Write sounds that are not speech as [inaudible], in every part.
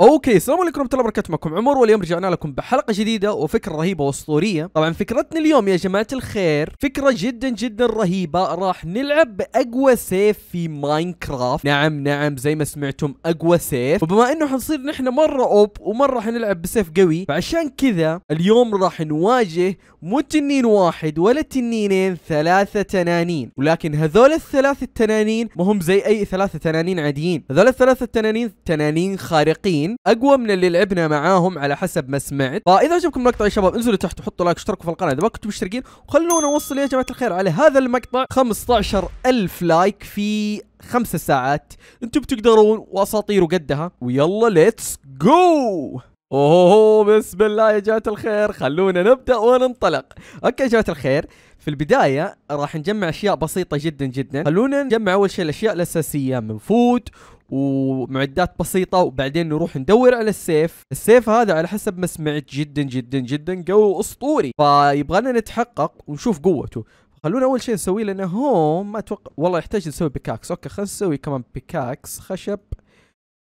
اوكي السلام عليكم ورحمه الله وبركاته معكم عمر واليوم رجعنا لكم بحلقه جديده وفكره رهيبه واسطوريه طبعا فكرتنا اليوم يا جماعه الخير فكره جدا جدا رهيبه راح نلعب باقوى سيف في ماينكرافت نعم نعم زي ما سمعتم اقوى سيف وبما انه حنصير نحن مره اوب ومره حنلعب بسيف قوي فعشان كذا اليوم راح نواجه مو تنين واحد ولا تنينين ثلاثه تنانين ولكن هذول الثلاث التنانين ما هم زي اي ثلاثه تنانين عاديين هذول الثلاثه التنانين تنانين خارقين ممثلين اقوى من اللي لعبنا معاهم على حسب ما سمعت فاذا عجبكم المقطع يا شباب انزلوا تحت وحطوا لايك واشتركوا في القناه اذا ما كنتم مشتركين وخلونا نوصل يا جماعه الخير على هذا المقطع 15000 لايك في خمس ساعات انتم بتقدرون واساطير وقدها ويلا ليتس جو اوه بسم الله يا جماعه الخير خلونا نبدا وننطلق اوكي يا جماعه الخير في البدايه راح نجمع اشياء بسيطه جدا جدا خلونا نجمع اول شيء الاشياء الاساسيه من فود ومعدات بسيطه وبعدين نروح ندور على السيف السيف هذا على حسب ما سمعت جدا جدا جدا قوي اسطوري فيبغانا نتحقق ونشوف قوته خلونا اول شيء نسوي لنا هوم ما اتوقع والله يحتاج نسوي بيكاكس اوكي خلينا نسوي كمان بيكاكس خشب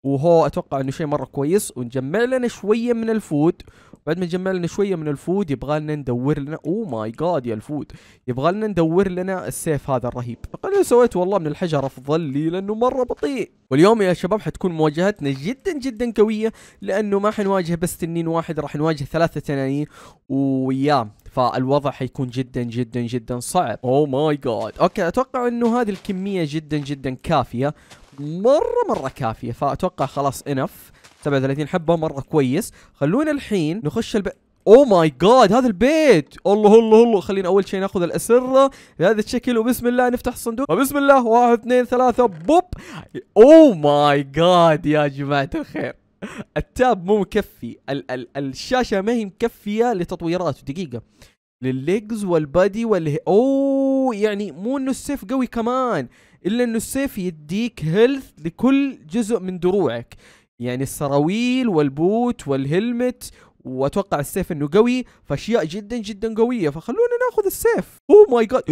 وهو اتوقع انه شيء مره كويس ونجمع لنا شويه من الفود بعد ما نجمع لنا شويه من الفود يبغى لنا ندور لنا او ماي جاد يا الفود يبغى لنا ندور لنا السيف هذا الرهيب فانا سويت والله من الحجر افضل لي لانه مره بطيء واليوم يا شباب حتكون مواجهتنا جدا جدا قويه لانه ما حنواجه بس تنين واحد راح نواجه ثلاثه تنانين وياه فالوضع حيكون جدا جدا جدا صعب او ماي جاد اوكي اتوقع انه هذه الكميه جدا جدا كافيه مره مره كافيه فاتوقع خلاص انف 37 حبه مره كويس خلونا الحين نخش الب... او ماي جاد هذا البيت الله الله الله خلينا اول شيء ناخذ الاسره بهذا الشكل وبسم الله نفتح الصندوق وبسم الله واحد اثنين ثلاثه بوب او ماي جاد يا جماعه الخير التاب مو مكفي ال ال الشاشه ما هي مكفيه لتطويرات دقيقه للليجز والبادي والهي اوه oh، يعني مو انه السيف قوي كمان الا انه السيف يديك هيلث لكل جزء من دروعك يعني السراويل والبوت والهلمت واتوقع السيف انه قوي فاشياء جدا جدا قويه فخلونا ناخذ السيف اوه ماي جاد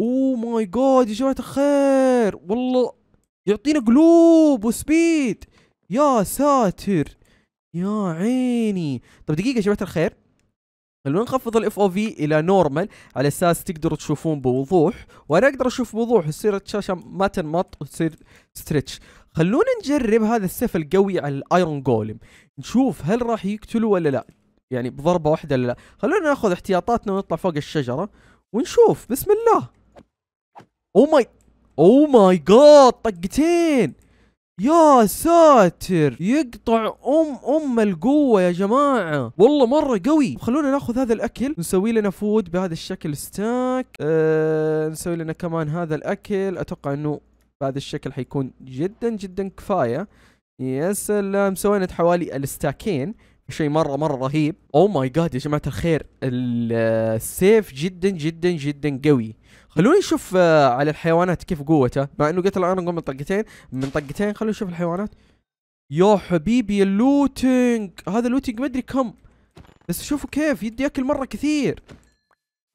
اوه ماي جاد يا جماعه الخير والله يعطينا قلوب وسبيد يا ساتر يا عيني طب دقيقه يا جماعه الخير خلونا نخفض الاف او في الى نورمال على اساس تقدروا تشوفون بوضوح وانا اقدر اشوف بوضوح تصير الشاشه ما تنمط وتصير ستريتش خلونا نجرب هذا السيف القوي على الايرون جولم نشوف هل راح يقتله ولا لا يعني بضربه واحده ولا لا خلونا ناخذ احتياطاتنا ونطلع فوق الشجره ونشوف بسم الله او ماي او ماي جاد طقتين يا ساتر يقطع ام ام القوه يا جماعه والله مره قوي خلونا ناخذ هذا الاكل نسوي لنا فود بهذا الشكل ستاك أه نسوي لنا كمان هذا الاكل اتوقع انه بهذا الشكل حيكون جدا جدا كفايه يا سلام سوينا حوالي الستاكين شيء مره مره رهيب او ماي جاد يا جماعه الخير السيف جدا جدا جدا قوي خلوني نشوف آه، على الحيوانات كيف قوته مع انه قتل انا من طقتين من طقتين خلوني نشوف الحيوانات يا حبيبي اللوتنج هذا اللوتنج ما ادري كم بس شوفوا كيف يدي اكل مره كثير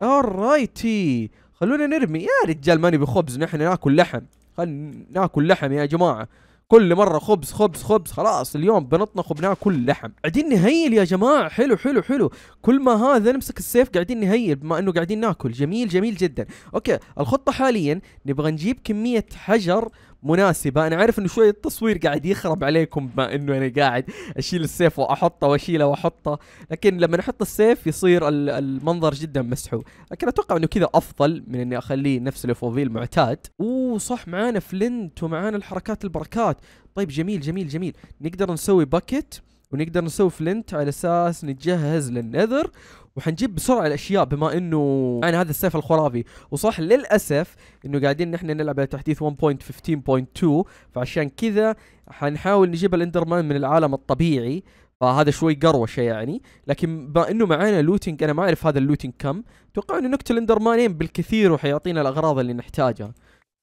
اورايتي خلونا نرمي يا رجال ماني بخبز نحن ناكل لحم خل ناكل لحم يا جماعه كل مره خبز خبز خبز خلاص اليوم بنطنخ وبناكل لحم قاعدين نهيل يا جماعه حلو حلو حلو كل ما هذا نمسك السيف قاعدين نهيل بما انه قاعدين ناكل جميل جميل جدا اوكي الخطه حاليا نبغى نجيب كميه حجر مناسبه انا عارف انه شويه التصوير قاعد يخرب عليكم بما انه انا قاعد اشيل السيف واحطه واشيله واحطه لكن لما احط السيف يصير المنظر جدا مسحو لكن اتوقع انه كذا افضل من اني اخليه نفس الفوفي المعتاد اوه صح معانا فلنت ومعانا الحركات البركات طيب جميل جميل جميل نقدر نسوي باكيت ونقدر نسوي فلنت على اساس نتجهز للنذر وحنجيب بسرعه الاشياء بما انه يعني هذا السيف الخرافي وصح للاسف انه قاعدين نحن نلعب على تحديث 1.15.2 فعشان كذا حنحاول نجيب الاندرمان من العالم الطبيعي فهذا شوي قروشه يعني لكن بما انه معانا لوتنج انا ما اعرف هذا اللوتنج كم اتوقع انه نقتل اندرمانين بالكثير وحيعطينا الاغراض اللي نحتاجها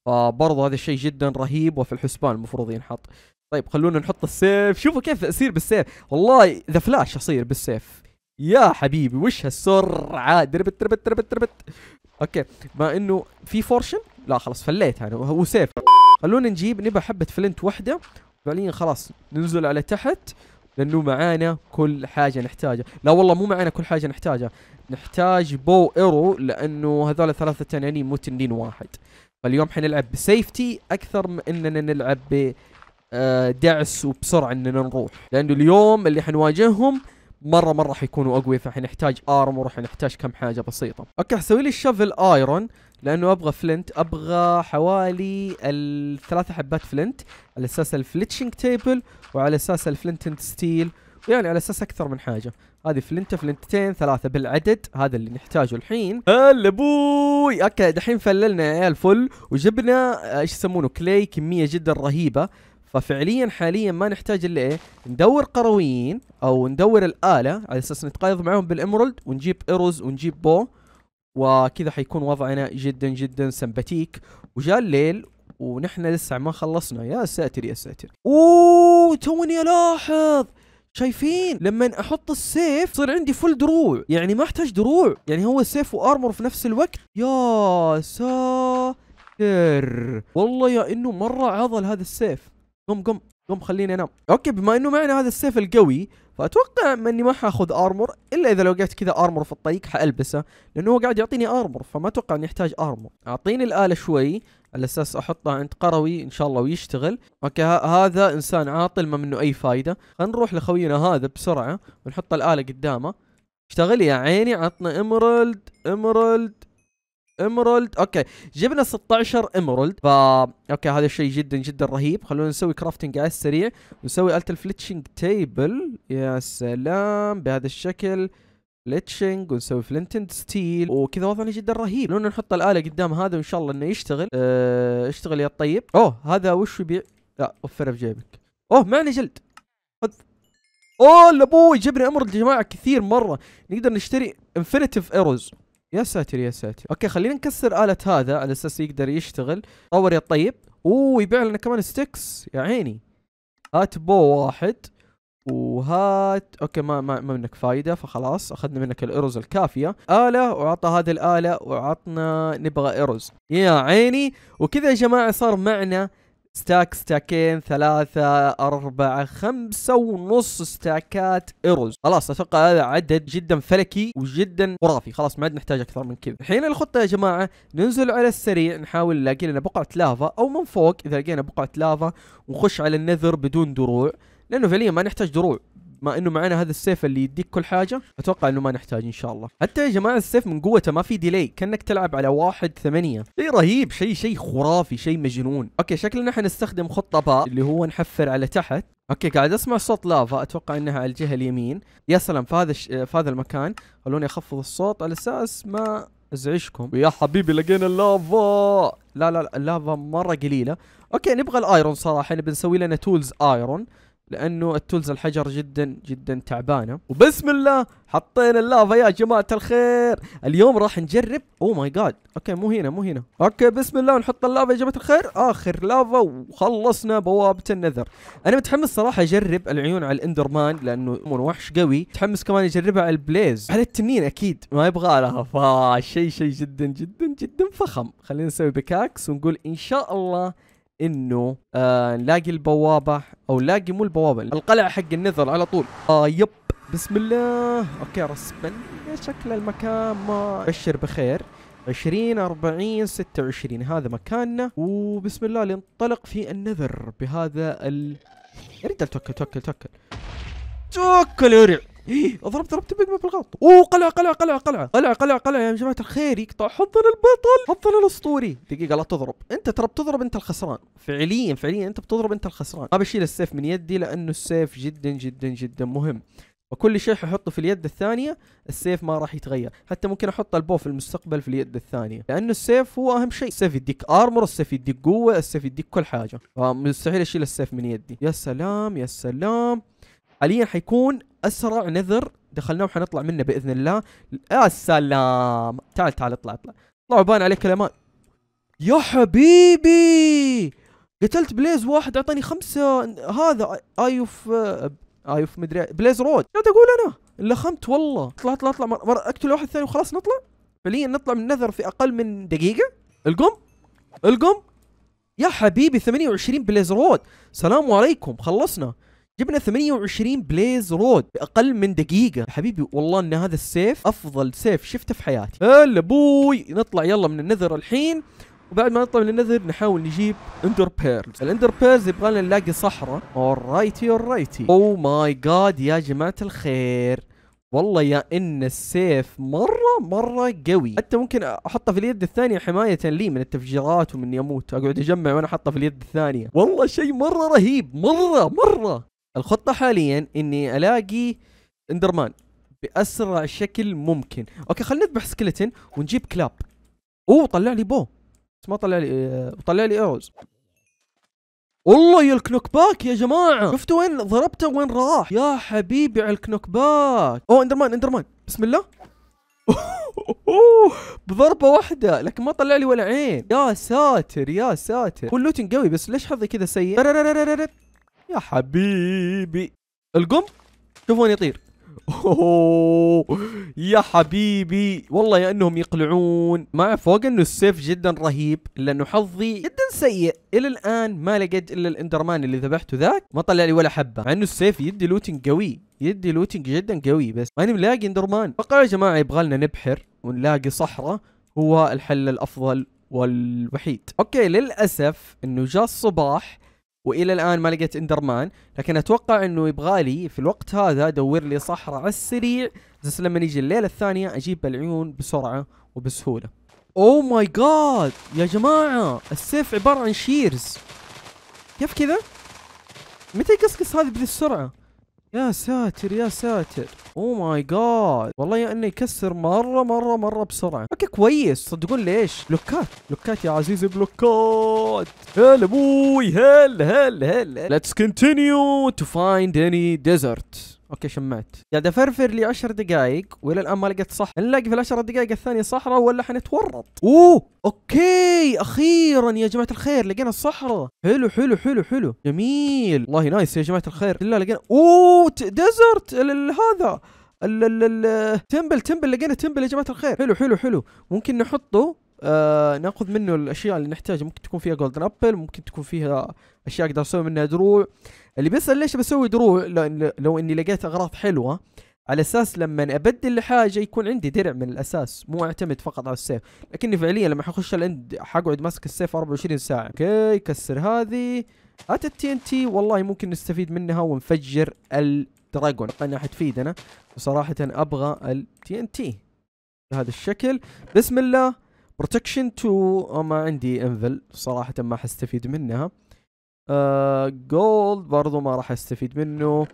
فبرضه هذا الشيء جدا رهيب وفي الحسبان المفروض ينحط طيب خلونا نحط السيف شوفوا كيف اصير بالسيف والله ذا فلاش اصير بالسيف يا حبيبي وش هالسرعه دربت دربت دربت دربت اوكي ما انه في فورشن لا خلاص فليت انا يعني. خلونا نجيب نبى حبه فلنت واحده فعليا خلاص ننزل على تحت لانه معانا كل حاجه نحتاجها لا والله مو معانا كل حاجه نحتاجها نحتاج بو ايرو لانه هذول ثلاثه تنانين مو تنين واحد فاليوم حنلعب بسيفتي اكثر من اننا نلعب ب آه، دعس وبسرعه اننا نروح لانه اليوم اللي حنواجههم مره مره حيكونوا اقوياء فحنحتاج ارمر وحنحتاج كم حاجه بسيطه اوكي حسوي لي الشفل ايرون لانه ابغى فلنت ابغى حوالي الثلاثه حبات فلنت على اساس الفليتشنج تيبل وعلى اساس الفلنت اند ستيل يعني على اساس اكثر من حاجه هذه فلنتة فلنتتين ثلاثة بالعدد هذا اللي نحتاجه الحين هلا ابوي اوكي دحين فللنا يا عيال فل وجبنا آه، ايش يسمونه كلي كمية جدا رهيبة ففعليا حاليا ما نحتاج الا ايه ندور قرويين او ندور الاله على اساس نتقايض معهم بالامرولد ونجيب ايروز ونجيب بو وكذا حيكون وضعنا جدا جدا سمباتيك وجاء الليل ونحن لسه ما خلصنا يا ساتر يا ساتر اوه توني الاحظ شايفين لما احط السيف صار عندي فل دروع يعني ما احتاج دروع يعني هو سيف وارمر في نفس الوقت يا ساتر والله يا انه مره عضل هذا السيف قم قم قم خليني انام اوكي بما انه معنا هذا السيف القوي فاتوقع اني ما حاخذ ارمر الا اذا لقيت كذا ارمر في الطريق حالبسه لانه هو قاعد يعطيني ارمر فما اتوقع اني احتاج ارمر اعطيني الاله شوي على اساس احطها عند قروي ان شاء الله ويشتغل اوكي هذا انسان عاطل ما منه اي فايده خلينا نروح لخوينا هذا بسرعه ونحط الاله قدامه اشتغل يا عيني عطنا امرالد امرالد امرولد اوكي جبنا 16 امرولد ف اوكي هذا الشيء جدا جدا رهيب خلونا نسوي كرافتنج على السريع ونسوي الت الفليتشنج تيبل يا سلام بهذا الشكل فليتشنج ونسوي فلنتند ستيل وكذا وضعنا جدا رهيب لو نحط الاله قدام هذا وان شاء الله انه يشتغل أه اشتغل يا الطيب اوه هذا وش يبيع لا وفرها بجيبك اوه معنا جلد خذ اوه لابوي جبنا امرولد يا جماعه كثير مره نقدر نشتري انفنتيف ايروز يا ساتر يا ساتر اوكي خلينا نكسر آلة هذا على اساس يقدر يشتغل طور يا طيب اوه يبيع لنا كمان ستيكس يا عيني هات بو واحد وهات اوكي ما ما, ما منك فايده فخلاص اخذنا منك الارز الكافيه اله وعطى هذه الاله وعطنا نبغى ارز يا عيني وكذا يا جماعه صار معنا ستاك ستاكين ثلاثة أربعة خمسة ونص ستاكات إيروز خلاص أتوقع هذا عدد جدا فلكي وجدا خرافي خلاص ما عاد نحتاج أكثر من كذا الحين الخطة يا جماعة ننزل على السريع نحاول نلاقي لنا بقعة لافا أو من فوق إذا لقينا بقعة لافا ونخش على النذر بدون دروع لأنه فعليا ما نحتاج دروع ما انه معنا هذا السيف اللي يديك كل حاجه اتوقع انه ما نحتاج ان شاء الله حتى يا جماعه السيف من قوته ما في ديلي كانك تلعب على واحد ثمانية شيء رهيب شيء شيء خرافي شيء مجنون اوكي شكلنا حنستخدم خطه باء اللي هو نحفر على تحت اوكي قاعد اسمع صوت لافا اتوقع انها على الجهه اليمين يا سلام في هذا الش... في هذا المكان خلوني اخفض الصوت على اساس ما ازعجكم ويا حبيبي لقينا اللافا لا لا اللافا مره قليله اوكي نبغى الايرون صراحه نبي نسوي لنا تولز ايرون لانه التولز الحجر جدا جدا تعبانه وبسم الله حطينا اللافا يا جماعه الخير اليوم راح نجرب او ماي جاد اوكي مو هنا مو هنا اوكي بسم الله نحط اللافا يا جماعه الخير اخر لافا وخلصنا بوابه النذر انا متحمس صراحه اجرب العيون على الاندرمان لانه وحش قوي متحمس كمان اجربها على البليز على التنين اكيد ما يبغى لها شيء شيء جدا جدا جدا فخم خلينا نسوي بكاكس ونقول ان شاء الله انه آه نلاقي البوابه او نلاقي مو البوابه القلعه حق النذر على طول اه يب بسم الله اوكي رسما شكل المكان ما بشر بخير 20 40 26 هذا مكاننا وبسم الله لنطلق في النذر بهذا ال يا رجال توكل توكل توكل توكل يا رجال إيه، ضربت ضربت بيجمان بالغلط اوه قلع قلعه قلعه قلعه قلعه قلعه قلعه يا جماعه الخير يقطع حظنا البطل حظنا الاسطوري دقيقه لا تضرب انت ترى بتضرب انت الخسران فعليا فعليا انت بتضرب انت الخسران ما بشيل السيف من يدي لانه السيف جدا جدا جدا مهم وكل شيء ححطه في اليد الثانية السيف ما راح يتغير حتى ممكن احط البو في المستقبل في اليد الثانية لانه السيف هو اهم شيء السيف يديك ارمر السيف يديك قوة السيف يديك كل حاجة فمستحيل اشيل السيف من يدي يا سلام يا سلام حاليا حيكون اسرع نذر دخلناه وحنطلع منه باذن الله يا سلام تعال تعال اطلع اطلع طلعوا بان عليك كلامان يا حبيبي قتلت بليز واحد اعطاني خمسه هذا اي اوف اي اوف مدري إيه، بليز رود قاعد اقول انا لخمت والله اطلع اطلع اطلع مر... اقتل واحد ثاني وخلاص نطلع فعليا نطلع من نذر في اقل من دقيقه القم القم يا حبيبي 28 بليز رود سلام عليكم خلصنا جبنا 28 بليز رود باقل من دقيقه حبيبي والله ان هذا السيف افضل سيف شفته في حياتي هلا بوي نطلع يلا من النذر الحين وبعد ما نطلع من النذر نحاول نجيب اندر بيرلز الاندر بيرلز يبغى لنا نلاقي صحراء اورايتي اورايتي او ماي جاد يا جماعه الخير والله يا ان السيف مره مره قوي حتى ممكن احطه في اليد الثانيه حمايه لي من التفجيرات ومن يموت اقعد اجمع وانا احطه في اليد الثانيه والله شيء مره رهيب مره مره الخطه حاليا اني الاقي اندرمان باسرع شكل ممكن اوكي خلينا نذبح سكلتن ونجيب كلاب اوه طلع لي بو بس ما طلع لي آه، طلع لي ايروز والله يا الكنوك باك يا جماعه شفتوا وين ضربته وين راح يا حبيبي على الكنوك باك اوه اندرمان اندرمان بسم الله اوه بضربة واحدة لكن ما طلع لي ولا عين يا ساتر يا ساتر هو لوتين قوي بس ليش حظي كذا سيء يا حبيبي القم شوفوني يطير اوه يا حبيبي والله يا انهم يقلعون مع فوق انه السيف جدا رهيب لانه حظي جدا سيء الى الان ما لقيت الا الاندرمان اللي ذبحته ذاك ما طلع لي ولا حبه مع انه السيف يدي لوتنج قوي يدي لوتنج جدا قوي بس ماني ملاقي اندرمان اتوقع يا جماعه يبغى لنا نبحر ونلاقي صحراء هو الحل الافضل والوحيد اوكي للاسف انه جاء الصباح والى الان ما لقيت اندرمان لكن اتوقع انه يبغالي في الوقت هذا ادور لي صحراء على السريع بس لما يجي الليله الثانيه اجيب العيون بسرعه وبسهوله اوه ماي جاد يا جماعه السيف عباره عن شيرز كيف كذا متى يقصقص هذه بذي السرعه يا ساتر يا ساتر او ماي جاد والله يا انه يكسر مره مره مره بسرعه اوكي كويس صدقون ليش بلوكات بلوكات يا عزيزي بلوكات هل ابوي هل هل هل ليتس كونتينيو تو فايند اني ديزرت اوكي شمعت قاعد افرفر لي 10 دقائق والى الان ما لقيت صح نلاقي في العشر دقائق الثانيه صحراء ولا حنتورط اوه اوكي اخيرا يا جماعه الخير لقينا الصحراء حلو حلو حلو حلو جميل والله نايس يا جماعه الخير لا لقينا اوه ديزرت هذا تمبل تمبل لقينا تمبل يا جماعه الخير حلو حلو حلو ممكن نحطه آه ناخذ منه الاشياء اللي نحتاجها ممكن تكون فيها جولدن ابل ممكن تكون فيها اشياء اقدر اسوي منها دروع اللي بيسال ليش بسوي دروع لو, لو اني لقيت اغراض حلوه على اساس لما ابدل لحاجه يكون عندي درع من الاساس مو اعتمد فقط على السيف لكني فعليا لما حخش الاند حقعد ماسك السيف 24 ساعه اوكي كسر هذه هات التي ان تي والله ممكن نستفيد منها ونفجر الدراجون انها حتفيدنا وصراحه ابغى التي ان تي بهذا الشكل بسم الله بروتكشن 2 آه، ما عندي انفل صراحة ما حستفيد منها آه جولد برضو ما راح استفيد منه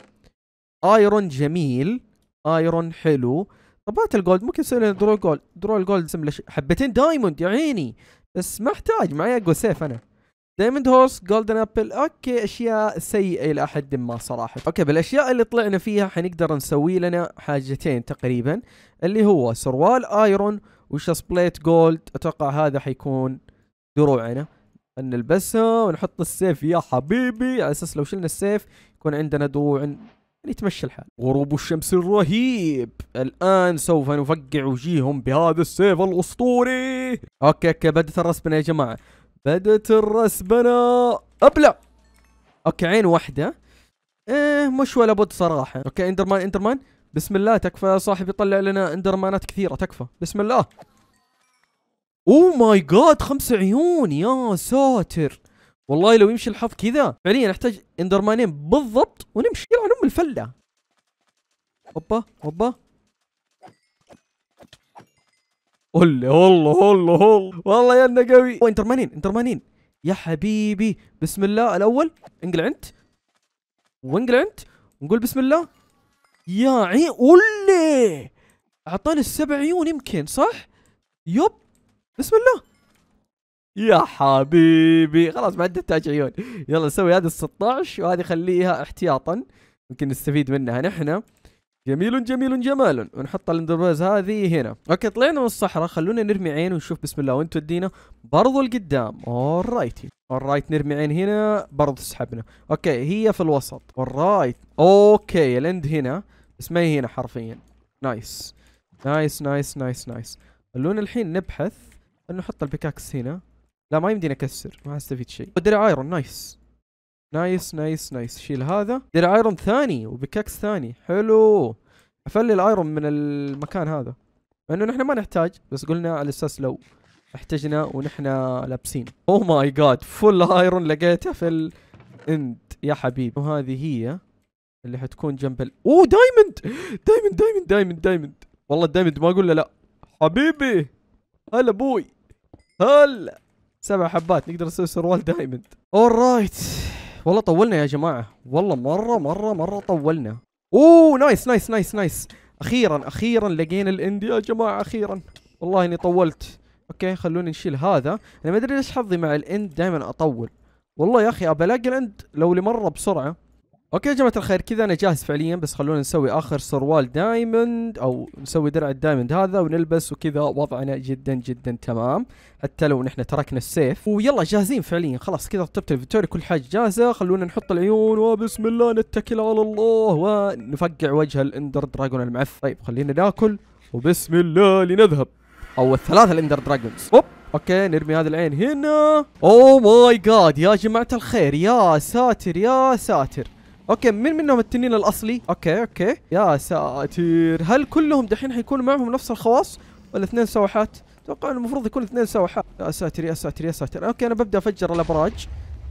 ايرون جميل ايرون حلو طب هات الجولد ممكن يصير لنا درو جولد درو الجولد حبتين دايموند يا عيني بس ما احتاج معي اقوى سيف انا دايموند هورس جولدن ابل اوكي اشياء سيئه الى حد ما صراحه اوكي بالاشياء اللي طلعنا فيها حنقدر نسوي لنا حاجتين تقريبا اللي هو سروال ايرون وش سبليت جولد اتوقع هذا حيكون دروعنا ان نلبسها ونحط السيف يا حبيبي على اساس لو شلنا السيف يكون عندنا دروع يعني يتمشى الحال غروب الشمس الرهيب الان سوف نفقع وجيههم بهذا السيف الاسطوري اوكي اوكي بدت الرسبنه يا جماعه بدت الرسبنه ابلع اوكي عين واحده ايه مش ولا بد صراحه اوكي اندرمان اندرمان بسم الله تكفى يا صاحب يطلع لنا اندرمانات كثيره تكفى بسم الله اوه ماي جاد خمس عيون يا ساتر والله لو يمشي الحظ كذا فعليا نحتاج اندرمانين بالضبط ونمشي على ام الفله هوبا هوبا والله والله والله والله يا انه قوي اندرمانين اندرمانين يا حبيبي بسم الله الاول انقل انت وانقل انت ونقول بسم الله يا عي ولي اعطاني السبع عيون يمكن صح؟ يب بسم الله يا حبيبي خلاص ما عاد تاج عيون يلا نسوي هذه ال 16 وهذه خليها احتياطا يمكن نستفيد منها نحن جميل جميل جمال ونحط الاندرباز هذه هنا اوكي طلعنا من الصحراء خلونا نرمي عين ونشوف بسم الله وين تودينا برضو لقدام اورايت اورايت نرمي عين هنا برضو سحبنا اوكي هي في الوسط اورايت اوكي الاند هنا بس ما هي هنا حرفيا نايس نايس نايس نايس نايس خلونا الحين نبحث انه نحط البيكاكس هنا لا ما يمدينا اكسر ما استفيد شيء ودري ايرون نايس نايس نايس نايس شيل هذا دير ايرون ثاني وبكاكس ثاني حلو افلي الايرون من المكان هذا لانه نحن ما نحتاج بس قلنا على اساس لو احتجنا ونحن لابسين او ماي جاد فول ايرون لقيته في الاند يا حبيبي وهذه هي اللي حتكون جنب ال... اوه دايموند دايموند دايموند دايموند دايموند والله الدايموند ما اقول له لا حبيبي هلا ابوي هلا سبع حبات نقدر نسوي سروال دايموند اول رايت والله طولنا يا جماعه والله مره مره مره طولنا اوه نايس نايس نايس نايس اخيرا اخيرا لقينا الاندي يا جماعه اخيرا والله اني طولت اوكي خلوني نشيل هذا انا ما ادري ليش حظي مع الاند دائما اطول والله يا اخي ابى الاقي الاند لو لمرة مره بسرعه اوكي يا جماعه الخير كذا انا جاهز فعليا بس خلونا نسوي اخر سروال دايموند او نسوي درع الدايموند هذا ونلبس وكذا وضعنا جدا جدا تمام حتى لو نحن تركنا السيف ويلا جاهزين فعليا خلاص كذا رتبت الفيتوري كل حاجه جاهزه خلونا نحط العيون وبسم الله نتكل على الله ونفقع وجه الاندر دراجون المعف طيب خلينا ناكل وبسم الله لنذهب او الثلاثه الاندر دراجونز اوب اوكي نرمي هذا العين هنا اوه ماي جاد يا جماعه الخير يا ساتر يا ساتر اوكي مين منهم التنين الاصلي اوكي اوكي يا ساتر هل كلهم دحين حيكونوا معهم نفس الخواص ولا اثنين سوحات اتوقع المفروض يكون اثنين سوحات يا ساتر يا ساتر يا ساتر اوكي انا ببدا افجر الابراج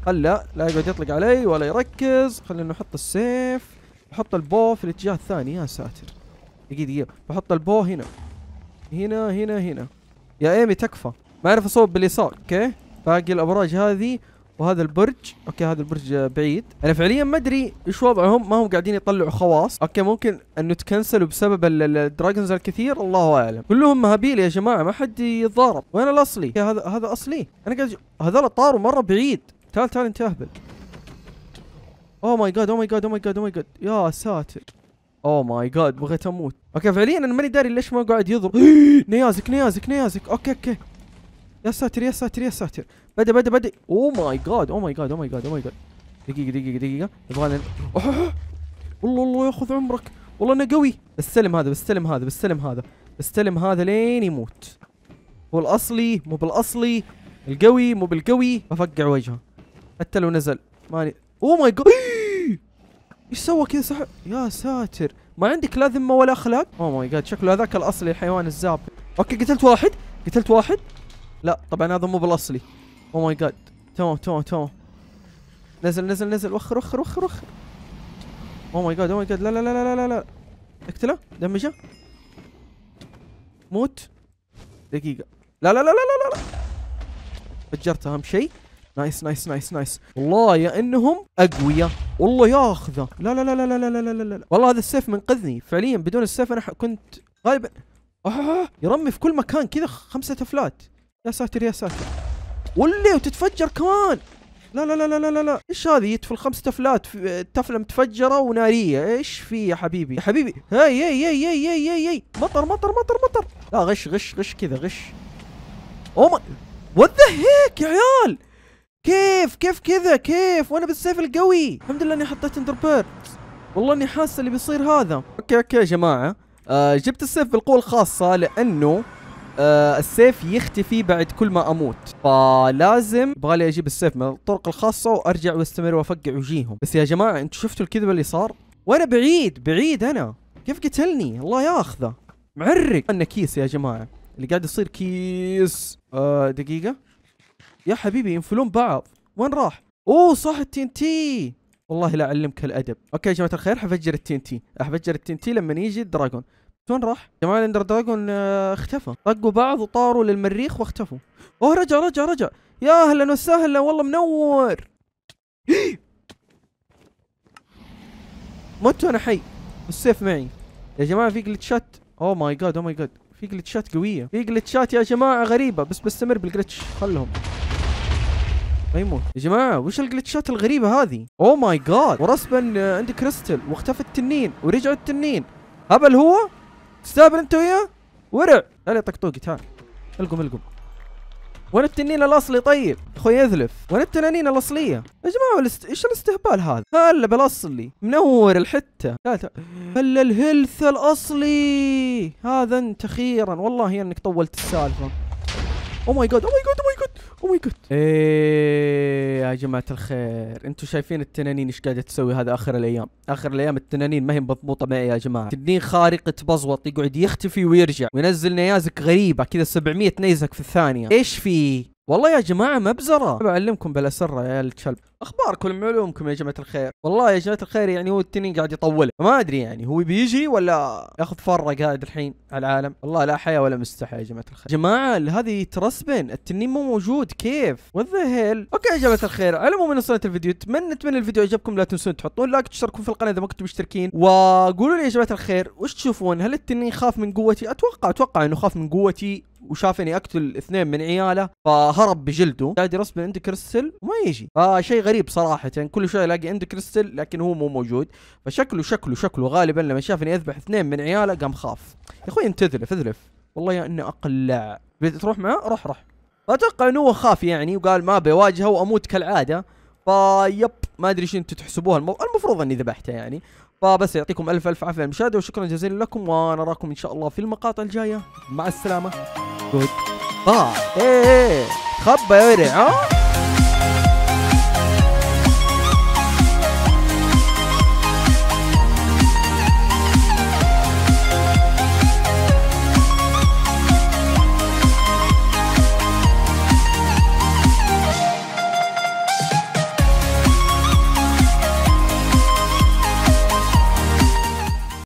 هلا لا يقعد يطلق علي ولا يركز خلينا نحط السيف نحط البو في الاتجاه الثاني يا ساتر دقيقة دقيقة بحط البو هنا هنا هنا هنا يا ايمي تكفى ما اعرف اصوب باليسار اوكي باقي الابراج هذه وهذا البرج اوكي هذا البرج بعيد انا فعليا ما ادري ايش وضعهم ما هم قاعدين يطلعوا خواص اوكي ممكن انه تكنسلوا بسبب الدراجونز الكثير الله اعلم كلهم مهابيل يا جماعه ما حد يتضارب وين الاصلي هذا هذا اصلي انا قاعد هذول طاروا مره بعيد تعال تعال انت اهبل اوه ماي جاد اوه ماي جاد اوه ماي جاد اوه ماي جاد يا ساتر اوه ماي جاد بغيت اموت اوكي فعليا انا ماني داري ليش ما قاعد يضرب [gasps] نيازك نيازك نيازك اوكي اوكي يا ساتر يا ساتر يا ساتر بدا بدا بدا او ماي جاد او ماي جاد او ماي جاد او ماي جاد دقيقة دقيقة دقيقة لنا والله الله ياخذ عمرك والله انا قوي بستلم هذا بستلم هذا بستلم هذا بستلم هذا لين يموت هو الاصلي مو بالاصلي القوي مو بالقوي بفقع وجهه حتى لو نزل ماني او ماي جاد ايش سوى كذا سحب يا ساتر ما عندك لا ذمه ولا اخلاق او ماي جاد شكله هذاك الاصلي الحيوان الزاب اوكي قتلت واحد قتلت واحد لا طبعا هذا مو بالاصلي او ماي جاد تمام تمام تمام نزل نزل نزل وخر وخر وخر وخر او ماي جاد او ماي جاد لا لا لا لا لا لا اقتله دمجه موت دقيقه لا لا لا لا لا لا فجرته اهم شيء نايس نايس نايس نايس والله يا انهم اقوياء والله ياخذه لا لا لا لا لا لا لا لا لا والله هذا السيف منقذني فعليا بدون السيف انا كنت غالبا آه يرمي في كل مكان كذا خمسة افلات يا ساتر يا ساتر واللي وتتفجر كمان لا لا لا لا لا لا ايش هذه يتفل خمس تفلات تفله متفجره وناريه ايش في يا حبيبي يا حبيبي هاي هاي هاي هاي هاي هاي مطر مطر مطر مطر لا غش غش غش كذا غش او ما وات ذا هيك يا عيال كيف كيف كذا كيف وانا بالسيف القوي الحمد لله اني حطيت اندر بير والله اني حاسه اللي بيصير هذا اوكي اوكي يا جماعه آه جبت السيف بالقوه الخاصه لانه آه السيف يختفي بعد كل ما اموت فلازم يبغالي اجيب السيف من الطرق الخاصه وارجع واستمر وافقع وجيهم بس يا جماعه انتم شفتوا الكذبه اللي صار وانا بعيد بعيد انا كيف قتلني الله ياخذه معرق انا كيس يا جماعه اللي قاعد يصير كيس آه دقيقه يا حبيبي ينفلون بعض وين راح اوه صح التي ان تي والله لا اعلمك الادب اوكي يا جماعه الخير حفجر التي ان تي حفجر التي ان تي لما يجي الدراجون وين راح؟ جماعة الاندر دراجون آه، اختفى طقوا بعض وطاروا للمريخ واختفوا اوه رجع رجع رجع يا اهلا وسهلا والله منور [gasps] مت وانا حي السيف معي يا جماعة في جلتشات اوه ماي جاد اوه ماي جاد في جلتشات قوية في جلتشات يا جماعة غريبة بس بستمر بالجلتش خلهم ما يموت يا جماعه وش الجلتشات الغريبه هذه اوه ماي جاد ورسبا آه، عندي كريستل واختفى التنين ورجع التنين هبل هو تستهبل انت وياه؟ ورع علي طقطوقي تعال القم القم وين التنين الاصلي طيب؟ اخوي اذلف، وين التنانين الاصليه؟ يا جماعه ايش الاستهبال هذا؟ هلا بالاصلي، منور الحته، لا ت... هلا الهلث الاصلي، هذا انت اخيرا، والله انك طولت السالفه. او ماي جاد او ماي جاد او ماي جاد او ماي جاد ايه يا جماعه الخير انتم شايفين التنانين ايش قاعده تسوي هذا اخر الايام اخر الايام التنانين ما هي مضبوطه معي يا جماعه تنين خارقه بزوط يقعد يختفي ويرجع وينزل نيازك غريبه كذا 700 نيزك في الثانيه ايش في والله يا جماعه مبزره بعلمكم طيب، بالاسره يا الكلب اخباركم علومكم يا جماعه الخير والله يا جماعه الخير يعني هو التنين قاعد يطول ما ادري يعني هو بيجي ولا ياخذ فره قاعد الحين على العالم والله لا حياه ولا مستحى يا جماعه الخير جماعه هذه ترسبن التنين مو موجود كيف والذهل اوكي يا جماعه الخير على من وصلت الفيديو اتمنى اتمنى الفيديو عجبكم لا تنسون تحطون لايك تشتركون في القناه اذا ما كنتم مشتركين وقولوا لي يا جماعه الخير وش تشوفون هل التنين خاف من قوتي اتوقع اتوقع انه خاف من قوتي وشاف اني اقتل اثنين من عياله فهرب بجلده قاعد يرسم من عند كريستل وما يجي فشيء غريب صراحه يعني كل شوي الاقي عند كريستل لكن هو مو موجود فشكله شكله شكله غالبا لما شاف اني اذبح اثنين من عياله قام خاف يا اخوي انت تذلف اذلف والله يا اني اقلع تروح معاه روح روح اتوقع انه هو خاف يعني وقال ما بيواجهه واموت كالعاده فيب ما ادري ايش انتم تحسبوها المفروض اني ذبحته يعني فبس يعطيكم الف الف عافيه المشاهده وشكرا جزيلا لكم ونراكم ان شاء الله في المقاطع الجايه مع السلامه جود باي خبا يا ها